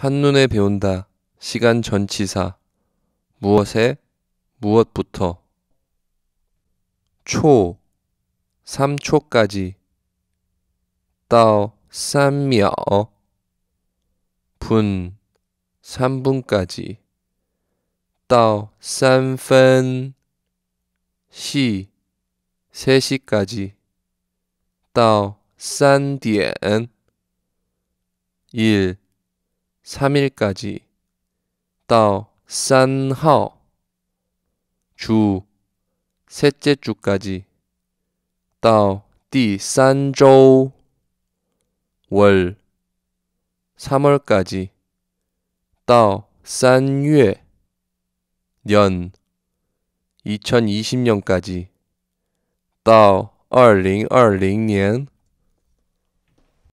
한눈에 배운다. 시간 전치사. 무엇에 무엇부터. 초 3초까지. 따오 3며. 분 3분까지. 따오 3분. 시 3시까지. 따오 3点. 1 3일까지 到산하주 셋째 주까지 到第三周월 3월까지 到3月 년 2020년까지 到2020年